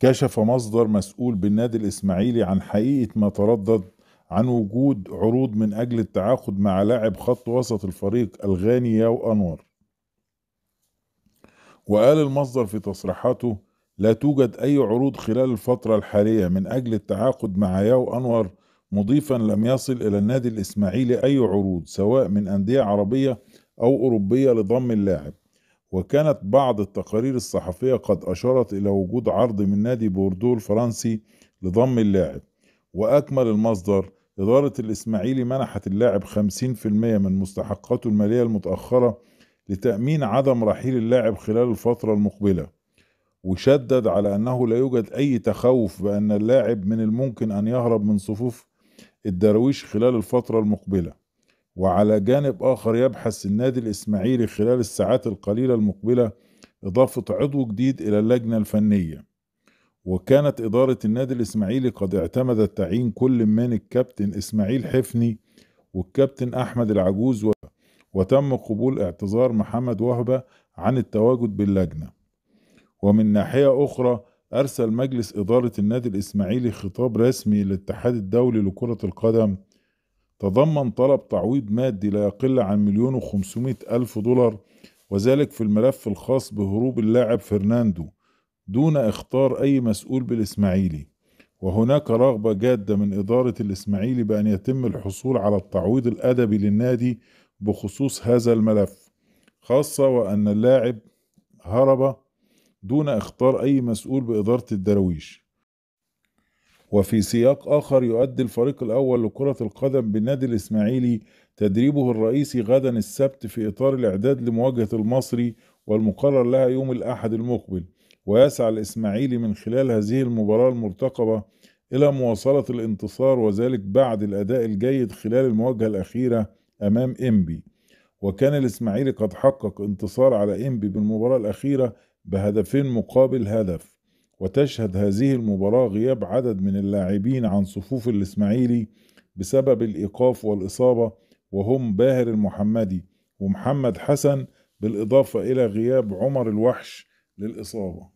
كشف مصدر مسؤول بالنادي الإسماعيلي عن حقيقة ما تردد عن وجود عروض من أجل التعاقد مع لاعب خط وسط الفريق الغاني ياو أنور وقال المصدر في تصريحاته لا توجد أي عروض خلال الفترة الحالية من أجل التعاقد مع ياو أنور مضيفا لم يصل إلى النادي الإسماعيلي أي عروض سواء من أندية عربية أو أوروبية لضم اللاعب وكانت بعض التقارير الصحفية قد أشارت إلى وجود عرض من نادي بوردو الفرنسي لضم اللاعب وأكمل المصدر إدارة الإسماعيلي منحت اللاعب 50% من مستحقاته المالية المتأخرة لتأمين عدم رحيل اللاعب خلال الفترة المقبلة وشدد على أنه لا يوجد أي تخوف بأن اللاعب من الممكن أن يهرب من صفوف الدرويش خلال الفترة المقبلة وعلى جانب آخر يبحث النادي الإسماعيلي خلال الساعات القليلة المقبلة إضافة عضو جديد إلى اللجنة الفنية وكانت إدارة النادي الإسماعيلي قد اعتمدت تعيين كل من الكابتن إسماعيل حفني والكابتن أحمد العجوز و... وتم قبول اعتذار محمد وهبة عن التواجد باللجنة ومن ناحية أخرى أرسل مجلس إدارة النادي الإسماعيلي خطاب رسمي للاتحاد الدولي لكرة القدم تضمن طلب تعويض مادي لا يقل عن مليون وخمسمائة ألف دولار وذلك في الملف الخاص بهروب اللاعب فرناندو دون اختار أي مسؤول بالإسماعيلي وهناك رغبة جادة من إدارة الإسماعيلي بأن يتم الحصول على التعويض الأدبي للنادي بخصوص هذا الملف خاصة وأن اللاعب هرب دون اختار أي مسؤول بإدارة الدراويش وفي سياق آخر يؤدي الفريق الأول لكرة القدم بالنادي الإسماعيلي تدريبه الرئيسي غدا السبت في إطار الإعداد لمواجهة المصري والمقرر لها يوم الأحد المقبل ويسعى الإسماعيلي من خلال هذه المباراة المرتقبة إلى مواصلة الانتصار وذلك بعد الأداء الجيد خلال المواجهة الأخيرة أمام إنبي وكان الإسماعيلي قد حقق انتصار على إنبي بالمباراة الأخيرة بهدفين مقابل هدف وتشهد هذه المباراة غياب عدد من اللاعبين عن صفوف الإسماعيلي بسبب الإيقاف والإصابة وهم باهر المحمدي ومحمد حسن بالإضافة إلى غياب عمر الوحش للإصابة